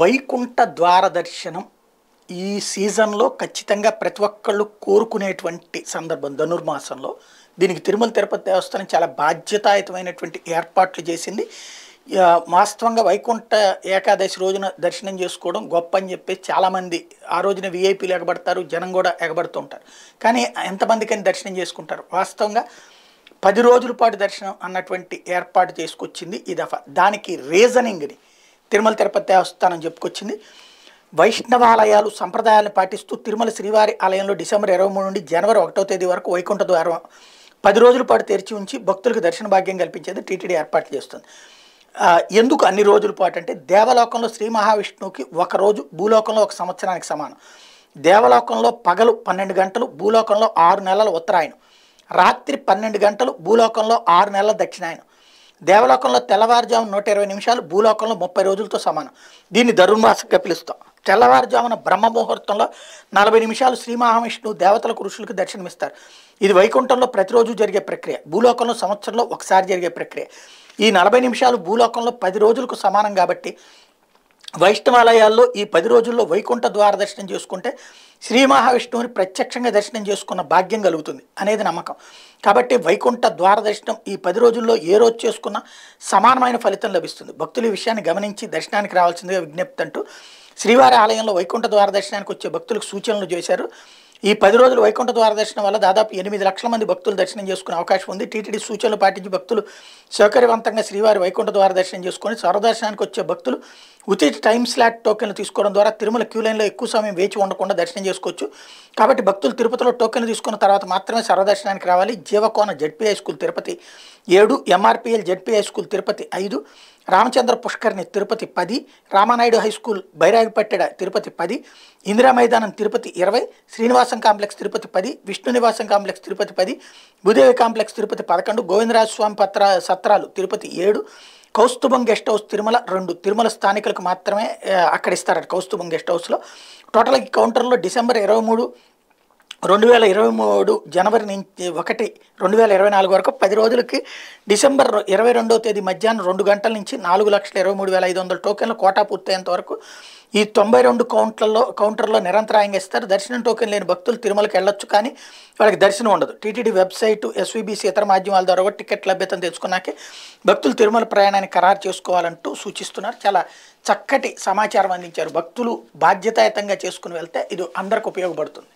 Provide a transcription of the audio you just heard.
వైకుంఠ ద్వార దర్శనం ఈ సీజన్లో ఖచ్చితంగా ప్రతి ఒక్కళ్ళు కోరుకునేటువంటి సందర్భం ధనుర్మాసంలో దీనికి తిరుమల తిరుపతి దేవస్థానం చాలా బాధ్యతాయుతమైనటువంటి ఏర్పాట్లు చేసింది వాస్తవంగా వైకుంఠ ఏకాదశి రోజున దర్శనం చేసుకోవడం గొప్ప అని చెప్పి చాలామంది ఆ రోజున విఐపీలు ఎగబడతారు జనం కూడా ఎగబడుతుంటారు కానీ ఎంతమందికని దర్శనం చేసుకుంటారు వాస్తవంగా పది రోజుల పాటు దర్శనం అన్నటువంటి ఏర్పాటు చేసుకొచ్చింది ఈ దఫా దానికి రీజనింగ్ని తిరుమల తిరుపతి దేవస్థానం చెప్పుకొచ్చింది వైష్ణవాలయాలు సంప్రదాయాలను పాటిస్తూ తిరుమల శ్రీవారి ఆలయంలో డిసెంబర్ ఇరవై మూడు నుండి జనవరి ఒకటో తేదీ వరకు వైకుంఠ ద్వారం పది రోజుల పాటు తెరిచి ఉంచి భక్తులకు దర్శన భాగ్యం కల్పించేది టీటీడీ ఏర్పాట్లు చేస్తుంది ఎందుకు అన్ని రోజుల పాటు అంటే దేవలోకంలో శ్రీ మహావిష్ణువుకి ఒక రోజు భూలోకంలో ఒక సంవత్సరానికి సమానం దేవలోకంలో పగలు పన్నెండు గంటలు భూలోకంలో ఆరు నెలల ఉత్తరాయణం రాత్రి పన్నెండు గంటలు భూలోకంలో ఆరు నెలల దక్షిణాయనం దేవలోకంలో తెల్లవారుజామున నూట ఇరవై నిమిషాలు భూలోకంలో ముప్పై రోజులతో సమానం దీన్ని ధనుర్మాసంగా పిలుస్తాం తెల్లవారుజామున బ్రహ్మ ముహూర్తంలో నలభై నిమిషాలు శ్రీ మహావిష్ణు దేవతల కురుషులకు దర్శనమిస్తారు ఇది వైకుంఠంలో ప్రతిరోజు జరిగే ప్రక్రియ భూలోకంలో సంవత్సరంలో ఒకసారి జరిగే ప్రక్రియ ఈ నలభై నిమిషాలు భూలోకంలో పది రోజులకు సమానం కాబట్టి వైష్ణవాలయాల్లో ఈ పది రోజుల్లో వైకుంఠ ద్వార దర్శనం చేసుకుంటే శ్రీ మహావిష్ణువుని ప్రత్యక్షంగా దర్శనం చేసుకున్న భాగ్యం కలుగుతుంది అనేది నమ్మకం కాబట్టి వైకుంఠ ద్వార దర్శనం ఈ పది రోజుల్లో ఏ రోజు చేసుకున్నా సమానమైన ఫలితం లభిస్తుంది భక్తులు ఈ విషయాన్ని గమనించి దర్శనానికి రావాల్సిందిగా విజ్ఞప్తి అంటూ శ్రీవారి ఆలయంలో వైకుంఠ ద్వార దర్శనానికి వచ్చే భక్తులకు సూచనలు చేశారు ఈ పది రోజులు వైకుంఠ ద్వార దర్శనం వల్ల దాదాపు ఎనిమిది లక్షల మంది భక్తులు దర్శనం చేసుకునే అవకాశం ఉంది టీటీడీ సూచనలు పాటించి భక్తులు సౌకర్యవంతంగా శ్రీవారి వైకుంఠ ద్వార దర్శనం చేసుకొని సర్వదర్శనానికి వచ్చే భక్తులు ఉచిత టైం స్లాట్ టోకెన్లు తీసుకోవడం ద్వారా తిరుమల క్యూ లైన్లో ఎక్కువ సమయం వేచి ఉండకుండా దర్శనం చేసుకోవచ్చు కాబట్టి భక్తులు తిరుపతిలో టోకెన్లు తీసుకున్న తర్వాత మాత్రమే సర్వదర్శనానికి రావాలి Jeevakona ZP high school Tirupati ఏడు MRPL ZP high school Tirupati ఐదు రామచంద్ర పుష్కర్ని తిరుపతి పది రామానాయుడు హై స్కూల్ బైరాగిపట్టెడ తిరుపతి పది ఇందిరా మైదానం తిరుపతి ఇరవై శ్రీనివాసం కాంప్లెక్స్ తిరుపతి పది విష్ణు నివాసం కాంప్లెక్స్ తిరుపతి పది భూదేవి కాంప్లెక్స్ తిరుపతి పదకొండు గోవిందరాజస్వామి పత్ర సత్రాలు తిరుపతి ఏడు కౌస్తుభం గెస్ట్ హౌస్ తిరుమల రెండు తిరుమల స్థానికులకు మాత్రమే అక్కడ ఇస్తారట కౌస్తుభం గెస్ట్ హౌస్లో టోటల్ కౌంటర్లో డిసెంబర్ ఇరవై మూడు రెండు వేల ఇరవై మూడు జనవరి నుంచి ఒకటి రెండు వేల ఇరవై నాలుగు వరకు పది రోజులకి డిసెంబర్ ఇరవై రెండవ తేదీ మధ్యాహ్నం రెండు గంటల నుంచి నాలుగు లక్షల ఇరవై మూడు వేల ఐదు వందల టోకెన్లు కోటా పూర్తయ్యేంత వరకు ఈ తొంభై రెండు కౌంటర్లో కౌంటర్లో నిరంతరాయంగా ఇస్తారు దర్శనం టోకెన్ లేని భక్తులు తిరుమలకి వెళ్ళొచ్చు కానీ వాళ్ళకి దర్శనం ఉండదు టీటీడీ వెబ్సైటు ఎస్వీబీసీ ఇతర మాధ్యమాల ద్వారా కూడా టికెట్ లభ్యతను తెచ్చుకున్నాకే భక్తులు తిరుమల ప్రయాణాన్ని ఖరారు చేసుకోవాలంటూ సూచిస్తున్నారు చాలా చక్కటి సమాచారం అందించారు భక్తులు బాధ్యతాయుతంగా చేసుకుని వెళ్తే ఇది అందరికి ఉపయోగపడుతుంది